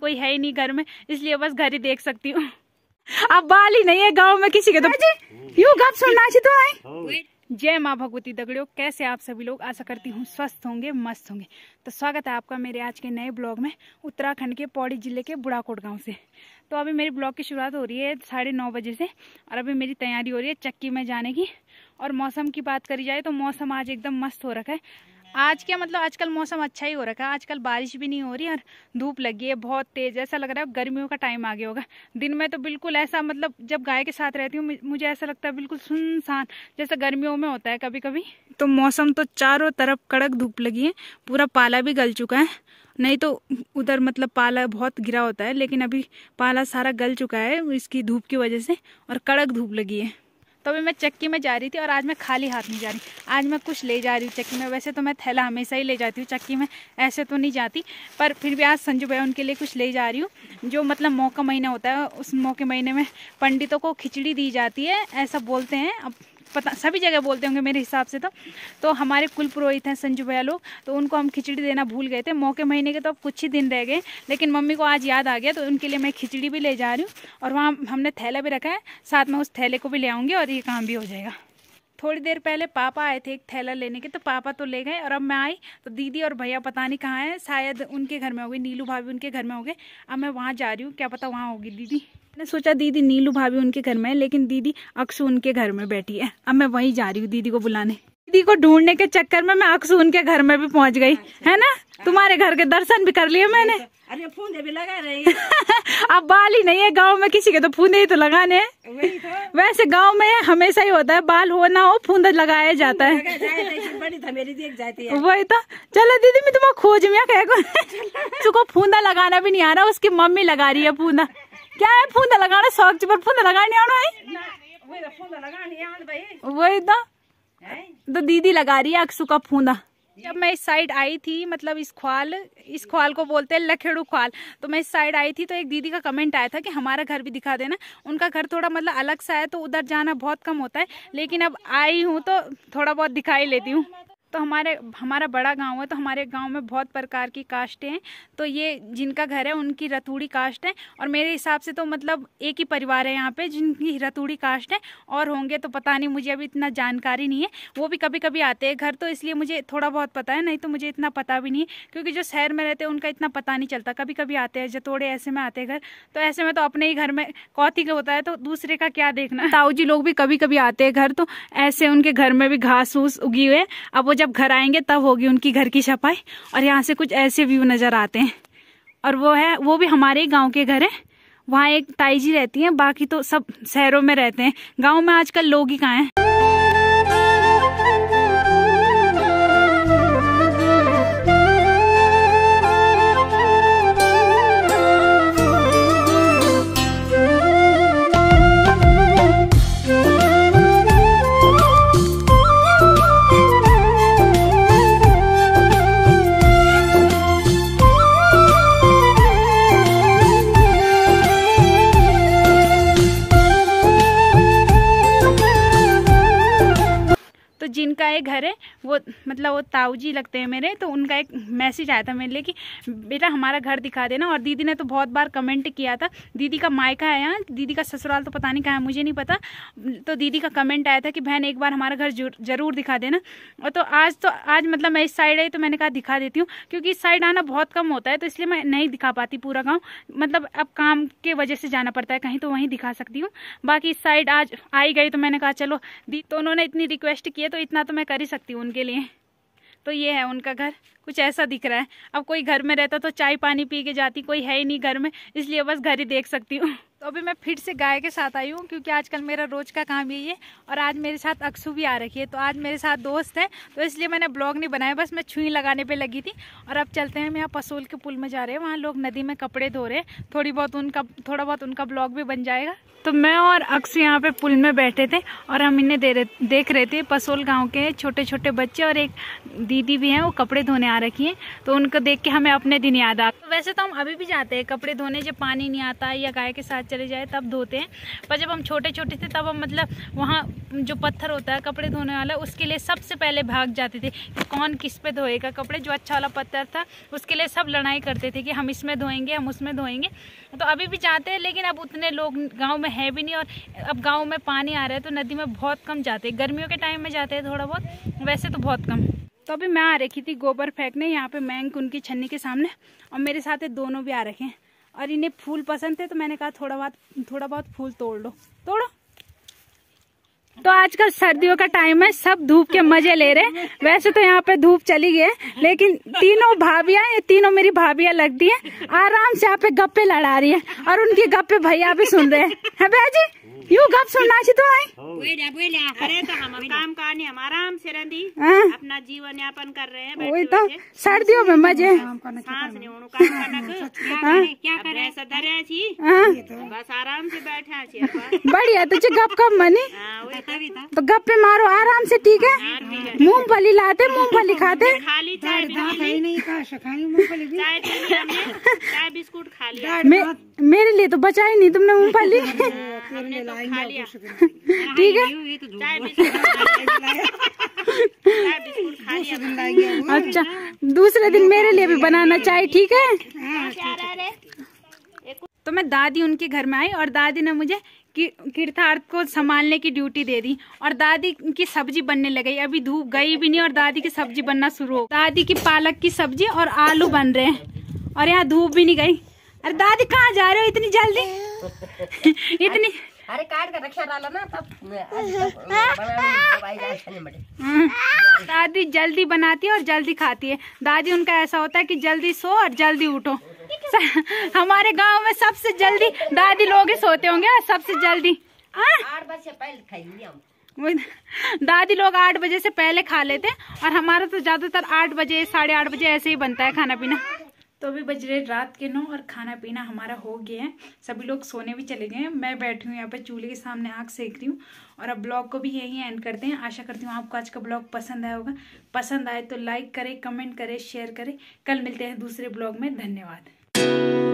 कोई है ही नहीं घर में इसलिए बस घर ही देख सकती हूँ अब बाल ही नहीं है गाँव में किसी के तो गप सुनना तो आए जय माँ भगवती दगड़ियों कैसे आप सभी लोग आशा करती हूँ स्वस्थ होंगे मस्त होंगे तो स्वागत है आपका मेरे आज के नए ब्लॉग में उत्तराखंड के पौड़ी जिले के बुढ़ाकोट गांव से तो अभी मेरी ब्लॉग की शुरुआत हो रही है साढ़े नौ बजे से और अभी मेरी तैयारी हो रही है चक्की में जाने की और मौसम की बात करी जाए तो मौसम आज एकदम मस्त हो रखा है आज क्या मतलब आजकल मौसम अच्छा ही हो रखा है आजकल बारिश भी नहीं हो रही और धूप लगी है बहुत तेज ऐसा लग रहा है गर्मियों का टाइम आ गया होगा दिन में तो बिल्कुल ऐसा मतलब जब गाय के साथ रहती हूँ मुझे ऐसा लगता है बिल्कुल सुनसान जैसे गर्मियों में होता है कभी कभी तो मौसम तो चारों तरफ कड़क धूप लगी है पूरा पाला भी गल चुका है नहीं तो उधर मतलब पाला बहुत गिरा होता है लेकिन अभी पाला सारा गल चुका है इसकी धूप की वजह से और कड़क धूप लगी है तो अभी मैं चक्की में जा रही थी और आज मैं खाली हाथ नहीं जा रही आज मैं कुछ ले जा रही हूँ चक्की में वैसे तो मैं थैला हमेशा ही ले जाती हूँ चक्की में ऐसे तो नहीं जाती पर फिर भी आज संजू भाई उनके लिए कुछ ले जा रही हूँ जो मतलब मौका महीना होता है उस मौके महीने में पंडितों को खिचड़ी दी जाती है ऐसा बोलते हैं अब पता सभी जगह बोलते होंगे मेरे हिसाब से तो तो हमारे कुल पुरोहित हैं संजू भैया लोग तो उनको हम खिचड़ी देना भूल गए थे मौके महीने के तो अब कुछ ही दिन रह गए लेकिन मम्मी को आज याद आ गया तो उनके लिए मैं खिचड़ी भी ले जा रही हूँ और वहाँ हमने थैला भी रखा है साथ में उस थैले को भी ले आऊँगी और ये काम भी हो जाएगा थोड़ी देर पहले पापा आए थे एक थैला लेने के तो पापा तो ले गए और अब मैं आई तो दीदी और भैया पता नहीं कहाँ हैं शायद उनके घर में हो नीलू भाभी उनके घर में हो गए अब मैं वहाँ जा रही हूँ क्या पता वहाँ होगी दीदी मैंने सोचा दीदी नीलू भाभी उनके घर में है लेकिन दीदी अक्सु उनके घर में बैठी है अब मैं वहीं जा रही हूँ दीदी को बुलाने दीदी को ढूंढने के चक्कर में मैं अक्सू के घर में भी पहुंच गई अच्छा, है ना अच्छा। तुम्हारे घर के दर्शन भी कर लिए मैंने तो, अरे फूंदे भी लगा रहे अब बाल ही नहीं है गांव में किसी के तो फूंदे ही तो लगाने हैं तो। वैसे गांव में हमेशा ही होता है बाल हो ना हो फूंदा लगाया जाता है वही तो चलो दीदी मैं तुम्हारा खोज में फूंदा लगाना भी नहीं आ रहा उसकी मम्मी लगा रही है फूंदा क्या है फूंदा लगाना शौक पर फूंदा लगाने आना है वही तो तो दीदी लगा रही है अक्सु का फूंदा जब मैं इस साइड आई थी मतलब इस ख्वाल इस ख्वाल को बोलते हैं लखेड़ू ख्वाल तो मैं इस साइड आई थी तो एक दीदी का कमेंट आया था कि हमारा घर भी दिखा देना उनका घर थोड़ा मतलब अलग सा है तो उधर जाना बहुत कम होता है लेकिन अब आई हूँ तो थोड़ा बहुत दिखाई लेती हूँ तो हमारे हमारा बड़ा गांव है तो हमारे गांव में बहुत प्रकार की कास्टें हैं तो ये जिनका घर है उनकी रतूड़ी कास्ट है और मेरे हिसाब से तो मतलब एक ही परिवार है यहाँ पे जिनकी रतूड़ी कास्ट है और होंगे तो पता नहीं मुझे अभी इतना जानकारी नहीं है वो भी कभी कभी आते हैं घर तो इसलिए मुझे थोड़ा बहुत पता है नहीं तो मुझे इतना पता भी नहीं है क्योंकि जो शहर में रहते हैं उनका इतना पता नहीं चलता कभी कभी आते हैं जतोड़े ऐसे में आते हैं घर तो ऐसे में तो अपने ही घर में कौतिक होता है तो दूसरे का क्या देखना ताऊ जी लोग भी कभी कभी आते हैं घर तो ऐसे उनके घर में भी घास फूस उगी हुए अब वो जब घर आएंगे तब होगी उनकी घर की छपाई और यहाँ से कुछ ऐसे व्यू नज़र आते हैं और वो है वो भी हमारे ही गाँव के घर है वहाँ एक ताई जी रहती हैं बाकी तो सब शहरों में रहते हैं गाँव में आजकल लोग ही कहाँ हैं एक घर है वो मतलब वो ताऊ जी लगते हैं मेरे तो उनका एक मैसेज आया था मेरे लिए कि बेटा हमारा घर दिखा देना और दीदी ने तो बहुत बार कमेंट किया था दीदी का मायका है यहाँ दीदी का ससुराल तो पता नहीं कहाँ है मुझे नहीं पता तो दीदी का कमेंट आया था कि बहन एक बार हमारा घर जरूर दिखा देना और तो आज तो आज मतलब मैं इस साइड आई तो मैंने कहा दिखा देती हूँ क्योंकि इस साइड आना बहुत कम होता है तो इसलिए मैं नहीं दिखा पाती पूरा गाँव मतलब अब काम के वजह से जाना पड़ता है कहीं तो वहीं दिखा सकती हूँ बाकी इस साइड आज आई गई तो मैंने कहा चलो दी तो उन्होंने इतनी रिक्वेस्ट की है तो इतना तो मैं कर ही सकती हूँ उनके लिए तो ये है उनका घर कुछ ऐसा दिख रहा है अब कोई घर में रहता तो चाय पानी पी के जाती कोई है ही नहीं घर में इसलिए बस घर ही देख सकती हूँ तो अभी मैं फिर से गाय के साथ आई हूँ क्योंकि आजकल मेरा रोज का काम यही है और आज मेरे साथ अक्सु भी आ रखी है तो आज मेरे साथ दोस्त है तो इसलिए मैंने ब्लॉग नहीं बनाया बस मैं छुई लगाने पे लगी थी और अब चलते हैं हम यहाँ पसोल के पुल में जा रहे हैं वहाँ लोग नदी में कपड़े धो रहे हैं थोड़ी बहुत उनका थोड़ा बहुत उनका ब्लॉग भी बन जाएगा तो मैं और अक्सु यहाँ पे पुल में बैठे थे और हम इन्हें दे देख रहे थे पसोल गाँव के छोटे छोटे बच्चे और एक दीदी भी हैं वो कपड़े धोने आ रखी हैं तो उनको देख के हमें अपने दिन याद आ तो वैसे तो हम अभी भी जाते हैं कपड़े धोने जब पानी नहीं आता या गाय के साथ चले जाए तब धोते हैं पर जब हम छोटे छोटे थे तब हम मतलब वहाँ जो पत्थर होता है कपड़े धोने वाला उसके लिए सबसे पहले भाग जाते थे कि कौन किस पे धोएगा कपड़े जो अच्छा वाला पत्थर था उसके लिए सब लड़ाई करते थे कि हम इसमें धोएंगे हम उसमें धोएंगे तो अभी भी जाते हैं लेकिन अब उतने लोग गाँव में है भी नहीं और अब गाँव में पानी आ रहा है तो नदी में बहुत कम जाते हैं गर्मियों के टाइम में जाते हैं थोड़ा बहुत वैसे तो बहुत कम तो अभी मैं आ रखी थी गोबर फेंकने यहाँ पे मैंग उनकी छन्नी के सामने और मेरे साथ दोनों भी आ रखे हैं और इन्हें फूल पसंद थे तो मैंने कहा थोड़ा बहुत थोड़ा बहुत फूल तोड़ लो तोड़ो तो आजकल सर्दियों का टाइम है सब धूप के मजे ले रहे वैसे तो यहाँ पे धूप चली गई है लेकिन तीनों भाभी ये तीनों मेरी भाभियां लगती हैं आराम से यहाँ पे गप्पे लड़ा रही हैं और उनकी गप्पे भैया भी सुन रहे हैं है, है भैया जी यू गप सुनना छी तो बुढ़ा बुढ़ा अरे तो हम काम करने हम आराम से रंदी हाँ। अपना जीवन यापन कर रहे हैं वही तो सर्दियों में मजे सांस नहीं उनो काम करना हाँ। तो क्या करे ऐसा धरे छी बस आराम से बैठा छी बढ़िया तो जे गप कम मनी हाँ, तो।, तो गप पे मारो आराम से ठीक है मूंगफली लाते मूंगफली खाते खाली चाय नहीं का सकाई मूंगफली चाय पी हमने चाय बिस्कुट खा लिया मेरे लिए तो बचाई नहीं तुमने मूंगफली हमने तो खाएंगे हाँ, ठीक है तो अच्छा दूसरे दिन मेरे लिए भी बनाना चाय ठीक हाँ, है तो मैं दादी उनके घर में आई और दादी ने मुझे कीर्थार्थ को संभालने की ड्यूटी दे दी और दादी की सब्जी बनने लगी अभी धूप गई भी नहीं और दादी की सब्जी बनना शुरू हो दादी की पालक की सब्जी और आलू बन रहे हैं और यहाँ धूप भी नहीं गई अरे दादी कहाँ जा रहे हो इतनी जल्दी इतनी अरे काट कर रखे डाला ना तब हम्म। दादी जल्दी बनाती है और जल्दी खाती है दादी उनका ऐसा होता है कि जल्दी सो और जल्दी उठो हमारे गांव में सबसे जल्दी दादी लोग ही सोते होंगे सबसे जल्दी हाँ? आठ बजे पहले दादी लोग आठ बजे से पहले खा लेते हैं और हमारा तो ज्यादातर आठ बजे साढ़े आठ बजे ऐसे ही बनता है खाना पीना तो अभी बज रहे रात के नौ और खाना पीना हमारा हो गया है सभी लोग सोने भी चले गए हैं मैं बैठी हूँ यहाँ पर चूल्हे के सामने आग सेक रही हूँ और अब ब्लॉग को भी यही एंड करते हैं आशा करती हूँ आपको आज का ब्लॉग पसंद आया होगा पसंद आए तो लाइक करें कमेंट करें शेयर करें कल मिलते हैं दूसरे ब्लॉग में धन्यवाद